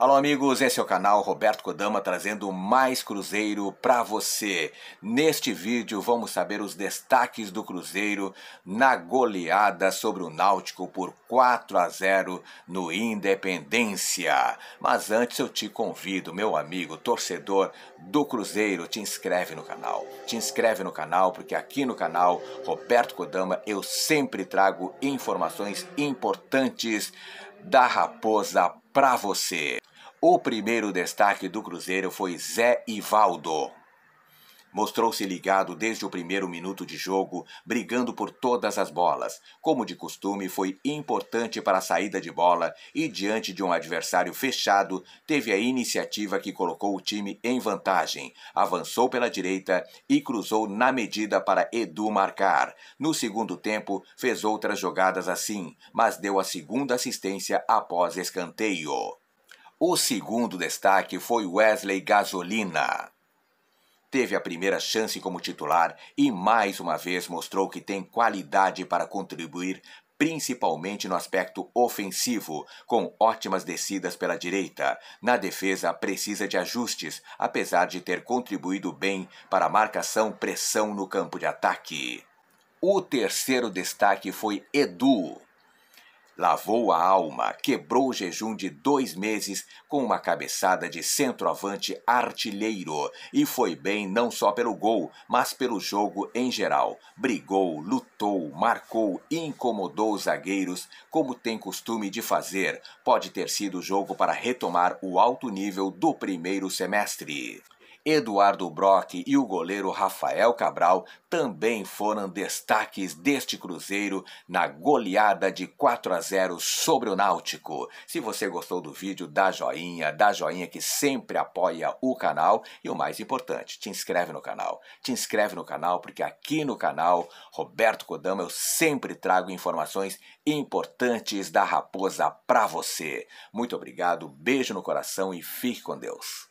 Alô, amigos, esse é o canal Roberto Kodama trazendo mais Cruzeiro para você. Neste vídeo vamos saber os destaques do Cruzeiro na goleada sobre o Náutico por 4 a 0 no Independência. Mas antes eu te convido, meu amigo torcedor do Cruzeiro, te inscreve no canal. Te inscreve no canal porque aqui no canal Roberto Kodama eu sempre trago informações importantes da Raposa para você. O primeiro destaque do Cruzeiro foi Zé Ivaldo. Mostrou-se ligado desde o primeiro minuto de jogo, brigando por todas as bolas. Como de costume, foi importante para a saída de bola e, diante de um adversário fechado, teve a iniciativa que colocou o time em vantagem. Avançou pela direita e cruzou na medida para Edu marcar. No segundo tempo, fez outras jogadas assim, mas deu a segunda assistência após escanteio. O segundo destaque foi Wesley Gasolina teve a primeira chance como titular e mais uma vez mostrou que tem qualidade para contribuir principalmente no aspecto ofensivo, com ótimas descidas pela direita. Na defesa, precisa de ajustes, apesar de ter contribuído bem para a marcação-pressão no campo de ataque. O terceiro destaque foi Edu, Lavou a alma, quebrou o jejum de dois meses com uma cabeçada de centroavante artilheiro e foi bem não só pelo gol, mas pelo jogo em geral. Brigou, lutou, marcou e incomodou os zagueiros, como tem costume de fazer. Pode ter sido o jogo para retomar o alto nível do primeiro semestre. Eduardo Brock e o goleiro Rafael Cabral também foram destaques deste Cruzeiro na goleada de 4 a 0 sobre o Náutico. Se você gostou do vídeo, dá joinha, dá joinha que sempre apoia o canal e o mais importante, te inscreve no canal. Te inscreve no canal porque aqui no canal Roberto Kodama eu sempre trago informações importantes da Raposa para você. Muito obrigado, beijo no coração e fique com Deus.